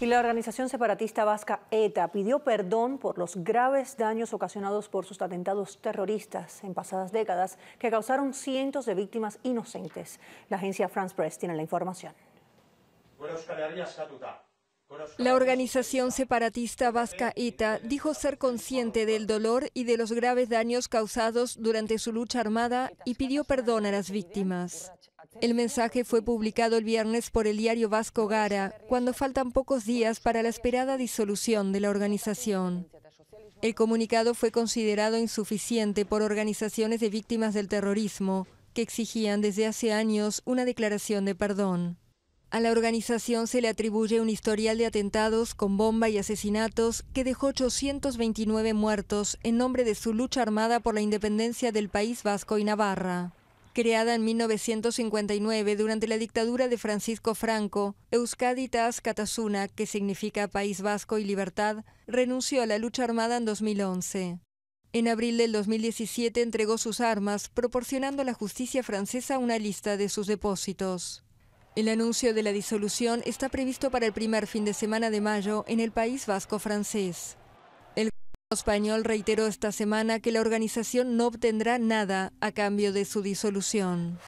Y la organización separatista vasca ETA pidió perdón por los graves daños ocasionados por sus atentados terroristas en pasadas décadas que causaron cientos de víctimas inocentes. La agencia France Press tiene la información. La organización separatista vasca ETA dijo ser consciente del dolor y de los graves daños causados durante su lucha armada y pidió perdón a las víctimas. El mensaje fue publicado el viernes por el diario Vasco Gara, cuando faltan pocos días para la esperada disolución de la organización. El comunicado fue considerado insuficiente por organizaciones de víctimas del terrorismo, que exigían desde hace años una declaración de perdón. A la organización se le atribuye un historial de atentados con bomba y asesinatos que dejó 829 muertos en nombre de su lucha armada por la independencia del País Vasco y Navarra. Creada en 1959 durante la dictadura de Francisco Franco, Euskadi Taz Katasuna, que significa País Vasco y Libertad, renunció a la lucha armada en 2011. En abril del 2017 entregó sus armas, proporcionando a la justicia francesa una lista de sus depósitos. El anuncio de la disolución está previsto para el primer fin de semana de mayo en el País Vasco francés español reiteró esta semana que la organización no obtendrá nada a cambio de su disolución.